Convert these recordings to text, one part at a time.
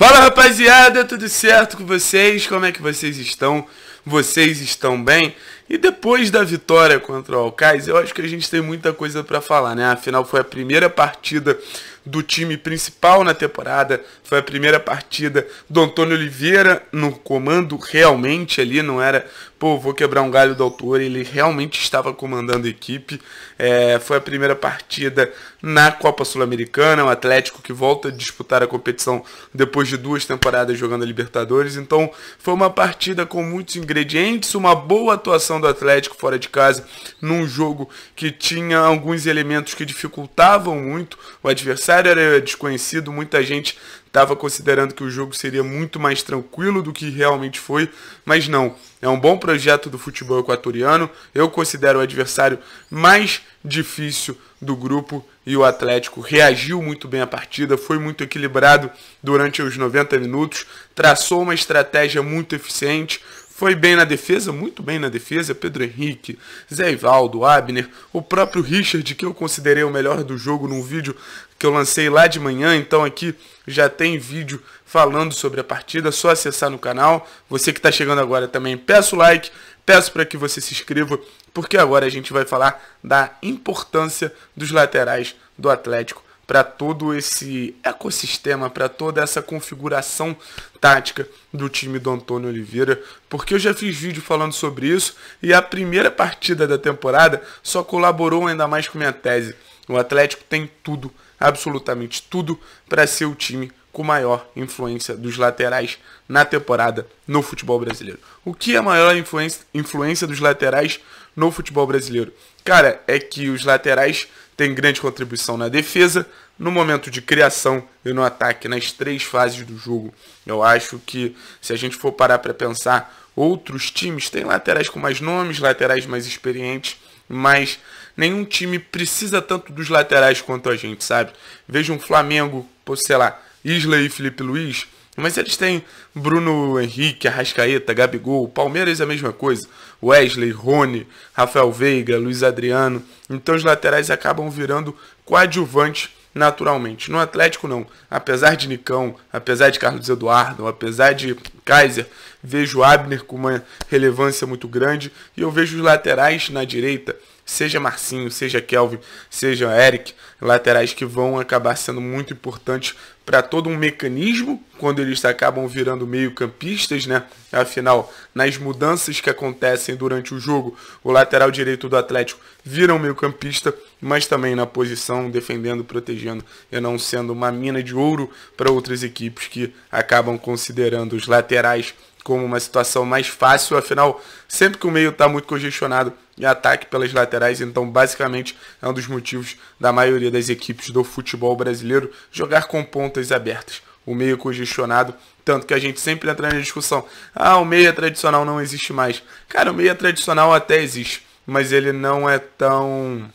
Fala rapaziada, tudo certo com vocês? Como é que vocês estão? Vocês estão bem? E depois da vitória contra o Alcais, eu acho que a gente tem muita coisa para falar, né? Afinal, foi a primeira partida do time principal na temporada, foi a primeira partida do Antônio Oliveira no comando realmente ali, não era, pô, vou quebrar um galho do autor, ele realmente estava comandando a equipe. É, foi a primeira partida na Copa Sul-Americana, o um Atlético que volta a disputar a competição depois de duas temporadas jogando a Libertadores. Então, foi uma partida com muitos ingredientes, uma boa atuação do Atlético fora de casa num jogo que tinha alguns elementos que dificultavam muito. O adversário era desconhecido, muita gente estava considerando que o jogo seria muito mais tranquilo do que realmente foi, mas não. É um bom projeto do futebol equatoriano. Eu considero o adversário mais difícil do grupo e o Atlético reagiu muito bem à partida, foi muito equilibrado durante os 90 minutos, traçou uma estratégia muito eficiente, foi bem na defesa, muito bem na defesa, Pedro Henrique, Zé Ivaldo, Abner, o próprio Richard, que eu considerei o melhor do jogo num vídeo que eu lancei lá de manhã, então aqui já tem vídeo falando sobre a partida, só acessar no canal. Você que está chegando agora também, peço like, peço para que você se inscreva, porque agora a gente vai falar da importância dos laterais do Atlético para todo esse ecossistema, para toda essa configuração tática do time do Antônio Oliveira, porque eu já fiz vídeo falando sobre isso e a primeira partida da temporada só colaborou ainda mais com minha tese. O Atlético tem tudo, absolutamente tudo, para ser o time com maior influência dos laterais na temporada no futebol brasileiro. O que é a maior influência, influência dos laterais no futebol brasileiro? Cara, é que os laterais têm grande contribuição na defesa, no momento de criação e no ataque, nas três fases do jogo. Eu acho que se a gente for parar para pensar, outros times têm laterais com mais nomes, laterais mais experientes, mas nenhum time precisa tanto dos laterais quanto a gente, sabe? Veja um Flamengo, sei lá, Isla e Felipe Luiz, mas eles têm Bruno Henrique, Arrascaeta, Gabigol, Palmeiras é a mesma coisa, Wesley, Rony, Rafael Veiga, Luiz Adriano. Então os laterais acabam virando coadjuvantes naturalmente. No Atlético não, apesar de Nicão, apesar de Carlos Eduardo, apesar de Kaiser, vejo Abner com uma relevância muito grande e eu vejo os laterais na direita, seja Marcinho, seja Kelvin, seja Eric, laterais que vão acabar sendo muito importantes para todo um mecanismo quando eles acabam virando meio-campistas, né? Afinal, nas mudanças que acontecem durante o jogo, o lateral direito do Atlético vira um meio-campista, mas também na posição defendendo, protegendo e não sendo uma mina de ouro para outras equipes que acabam considerando os laterais como uma situação mais fácil, afinal, sempre que o meio está muito congestionado, de ataque pelas laterais, então basicamente é um dos motivos da maioria das equipes do futebol brasileiro jogar com pontas abertas. O meio congestionado tanto que a gente sempre entra na discussão. Ah, o meia tradicional não existe mais. Cara, o meia tradicional até existe, mas ele não é tão.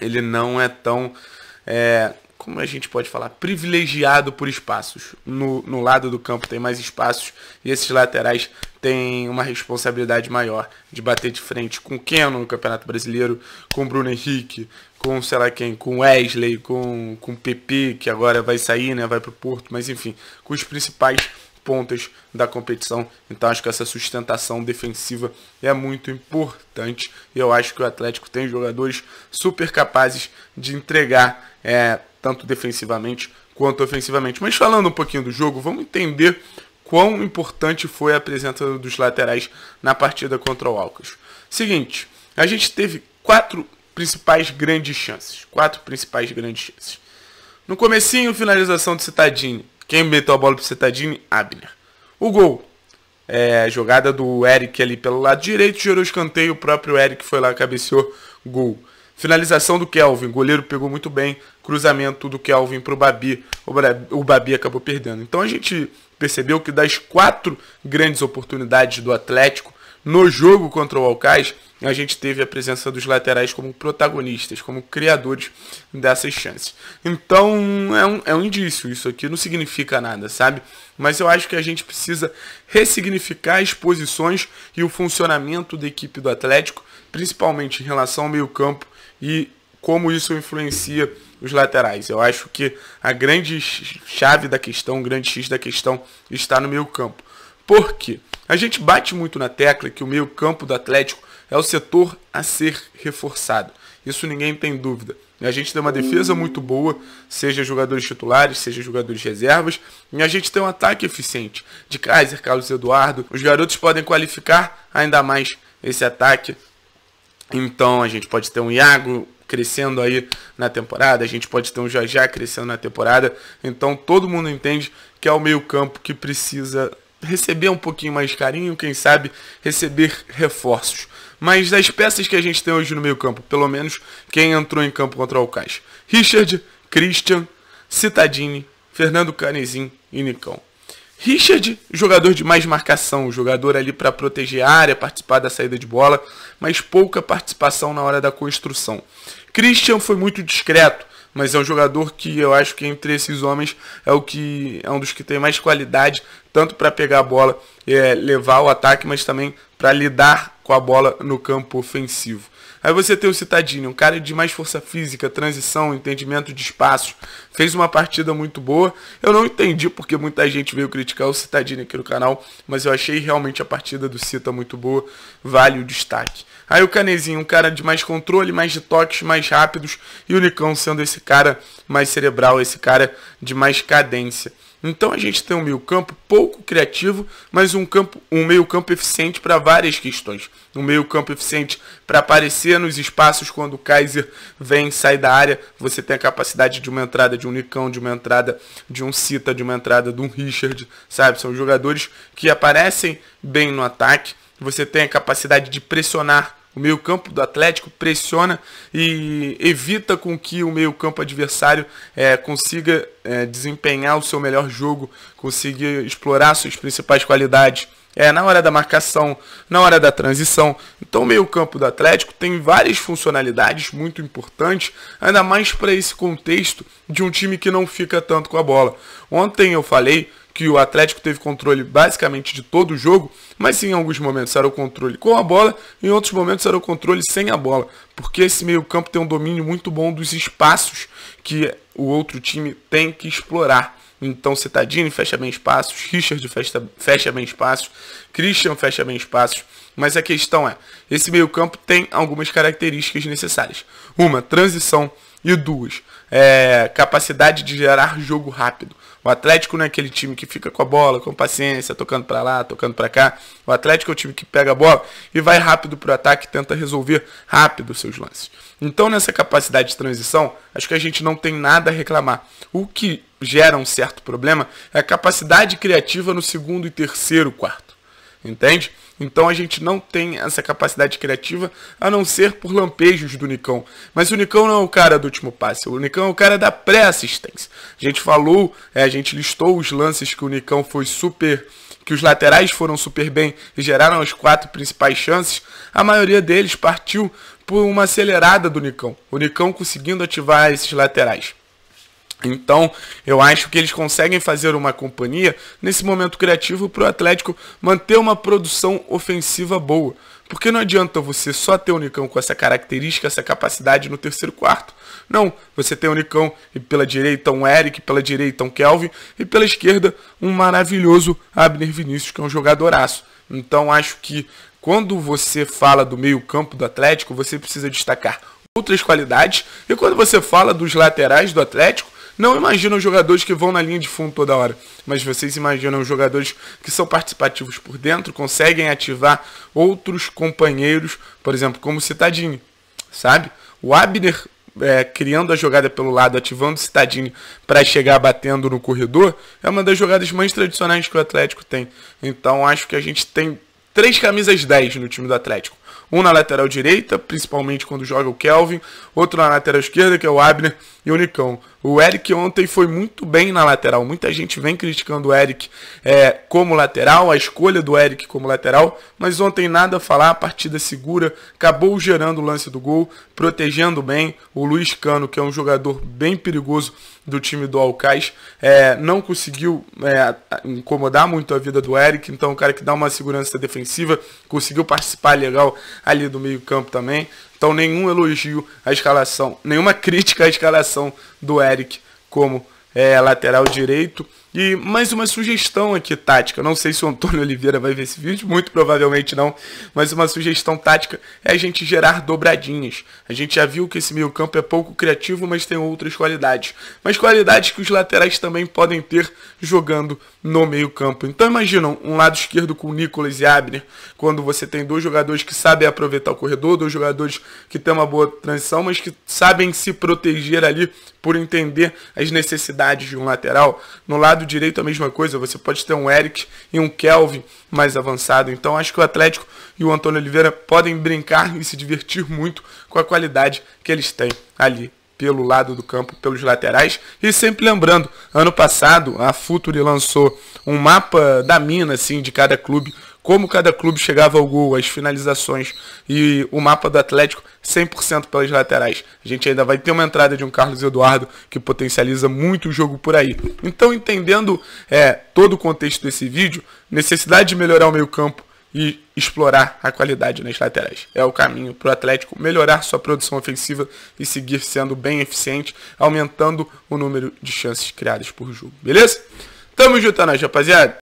Ele não é tão. É, como a gente pode falar, privilegiado por espaços. No, no lado do campo tem mais espaços e esses laterais têm uma responsabilidade maior de bater de frente com o Keno no Campeonato Brasileiro, com o Bruno Henrique, com sei lá quem, com Wesley, com, com o PP, que agora vai sair, né, vai para o Porto, mas enfim, com os principais pontas da competição. Então acho que essa sustentação defensiva é muito importante. E eu acho que o Atlético tem jogadores super capazes de entregar. É, tanto defensivamente quanto ofensivamente. Mas falando um pouquinho do jogo, vamos entender quão importante foi a presença dos laterais na partida contra o Alcas. Seguinte, a gente teve quatro principais grandes chances. Quatro principais grandes chances. No comecinho, finalização do Citadini. Quem meteu a bola pro Citadini? Abner. O gol. É, jogada do Eric ali pelo lado direito, gerou escanteio, o próprio Eric foi lá, cabeceou, gol. Finalização do Kelvin, goleiro pegou muito bem. Cruzamento do Kelvin para o Babi, o Babi acabou perdendo. Então a gente percebeu que das quatro grandes oportunidades do Atlético no jogo contra o Alcaz, a gente teve a presença dos laterais como protagonistas, como criadores dessas chances. Então é um, é um indício, isso aqui não significa nada, sabe? Mas eu acho que a gente precisa ressignificar as posições e o funcionamento da equipe do Atlético, principalmente em relação ao meio-campo e como isso influencia os laterais. Eu acho que a grande chave da questão, o grande X da questão está no meio campo. Por quê? A gente bate muito na tecla que o meio campo do Atlético é o setor a ser reforçado. Isso ninguém tem dúvida. A gente tem uma defesa muito boa, seja jogadores titulares, seja jogadores reservas, e a gente tem um ataque eficiente de Kaiser, Carlos Eduardo. Os garotos podem qualificar ainda mais esse ataque então a gente pode ter um Iago crescendo aí na temporada, a gente pode ter um Jajá crescendo na temporada. Então todo mundo entende que é o meio-campo que precisa receber um pouquinho mais carinho, quem sabe receber reforços. Mas das peças que a gente tem hoje no meio-campo, pelo menos quem entrou em campo contra o Alcaix: Richard, Christian, Citadini, Fernando Canezin e Nicão. Richard, jogador de mais marcação, jogador ali para proteger a área, participar da saída de bola, mas pouca participação na hora da construção. Christian foi muito discreto, mas é um jogador que eu acho que entre esses homens é o que é um dos que tem mais qualidade, tanto para pegar a bola, é, levar o ataque, mas também para lidar com a bola no campo ofensivo. Aí você tem o Citadini, um cara de mais força física, transição, entendimento de espaço. Fez uma partida muito boa. Eu não entendi porque muita gente veio criticar o Citadini aqui no canal, mas eu achei realmente a partida do Cita muito boa. Vale o destaque. Aí o Canezinho, um cara de mais controle, mais de toques, mais rápidos. E o Nicão sendo esse cara mais cerebral, esse cara de mais cadência. Então a gente tem um meio-campo pouco criativo, mas um, campo, um meio-campo eficiente para várias questões. Um meio-campo eficiente para aparecer nos espaços quando o Kaiser vem e sai da área. Você tem a capacidade de uma entrada de um Nicão, de uma entrada de um Cita, de uma entrada de um Richard, sabe? São jogadores que aparecem bem no ataque. Você tem a capacidade de pressionar o meio-campo do Atlético pressiona e evita com que o meio-campo adversário é, consiga é, desempenhar o seu melhor jogo, conseguir explorar suas principais qualidades. É, na hora da marcação, na hora da transição. Então, o meio-campo do Atlético tem várias funcionalidades muito importantes, ainda mais para esse contexto de um time que não fica tanto com a bola. Ontem eu falei que o Atlético teve controle basicamente de todo o jogo, mas sim em alguns momentos era o controle com a bola, em outros momentos era o controle sem a bola, porque esse meio-campo tem um domínio muito bom dos espaços que o outro time tem que explorar. Então, Cetadini fecha bem espaços, Richard fecha, fecha bem espaços, Christian fecha bem espaços. Mas a questão é, esse meio-campo tem algumas características necessárias. Uma, transição. E duas, é, capacidade de gerar jogo rápido. O Atlético não é aquele time que fica com a bola, com paciência, tocando para lá, tocando para cá. O Atlético é o time que pega a bola e vai rápido pro ataque, tenta resolver rápido os seus lances. Então, nessa capacidade de transição, acho que a gente não tem nada a reclamar. O que gera um certo problema é a capacidade criativa no segundo e terceiro quarto. Entende? Então a gente não tem essa capacidade criativa a não ser por lampejos do Nicão. Mas o Nicão não é o cara do último passe, o Nicão é o cara da pré-assistência. A gente falou, é, a gente listou os lances que o Nicão foi super que os laterais foram super bem e geraram as quatro principais chances, a maioria deles partiu por uma acelerada do Nicão. O Nicão conseguindo ativar esses laterais. Então, eu acho que eles conseguem fazer uma companhia nesse momento criativo para o Atlético manter uma produção ofensiva boa. Porque não adianta você só ter o Nicão com essa característica, essa capacidade no terceiro quarto. Não, você tem o Nicão e pela direita um Eric, pela direita um Kelvin e pela esquerda um maravilhoso Abner Vinícius, que é um jogadoraço. Então, acho que quando você fala do meio-campo do Atlético, você precisa destacar outras qualidades. E quando você fala dos laterais do Atlético, não imaginam jogadores que vão na linha de fundo toda hora, mas vocês imaginam jogadores que são participativos por dentro, conseguem ativar outros companheiros, por exemplo, como o Citadinho, sabe? O Abner é, criando a jogada pelo lado, ativando o Citadinho para chegar batendo no corredor, é uma das jogadas mais tradicionais que o Atlético tem. Então acho que a gente tem três camisas 10 no time do Atlético. Um na lateral direita, principalmente quando joga o Kelvin, outro na lateral esquerda, que é o Abner, e o Nicão. O Eric ontem foi muito bem na lateral. Muita gente vem criticando o Eric é, como lateral, a escolha do Eric como lateral, mas ontem nada a falar, a partida segura, acabou gerando o lance do gol, protegendo bem o Luiz Cano, que é um jogador bem perigoso do time do Alcaz. É, não conseguiu é, incomodar muito a vida do Eric, então o cara que dá uma segurança defensiva, conseguiu participar legal ali do meio campo também. Então nenhum elogio à escalação, nenhuma crítica à escalação do Eric como é, lateral direito. E mais uma sugestão aqui tática. Não sei se o Antônio Oliveira vai ver esse vídeo, muito provavelmente não, mas uma sugestão tática é a gente gerar dobradinhas. A gente já viu que esse meio-campo é pouco criativo, mas tem outras qualidades. Mas qualidades que os laterais também podem ter jogando no meio-campo. Então imaginam um lado esquerdo com Nicolas e Abner, quando você tem dois jogadores que sabem aproveitar o corredor, dois jogadores que têm uma boa transição, mas que sabem se proteger ali por entender as necessidades de um lateral. No lado lado direito a mesma coisa, você pode ter um Eric e um Kelvin mais avançado. Então acho que o Atlético e o Antônio Oliveira podem brincar e se divertir muito com a qualidade que eles têm ali pelo lado do campo, pelos laterais. E sempre lembrando, ano passado a Futuri lançou um mapa da mina assim de cada clube como cada clube chegava ao gol, as finalizações e o mapa do Atlético 100% pelas laterais. A gente ainda vai ter uma entrada de um Carlos Eduardo que potencializa muito o jogo por aí. Então, entendendo é, todo o contexto desse vídeo, necessidade de melhorar o meio-campo e explorar a qualidade nas laterais. É o caminho para o Atlético melhorar sua produção ofensiva e seguir sendo bem eficiente, aumentando o número de chances criadas por jogo. Beleza? Tamo juntando, é rapaziada.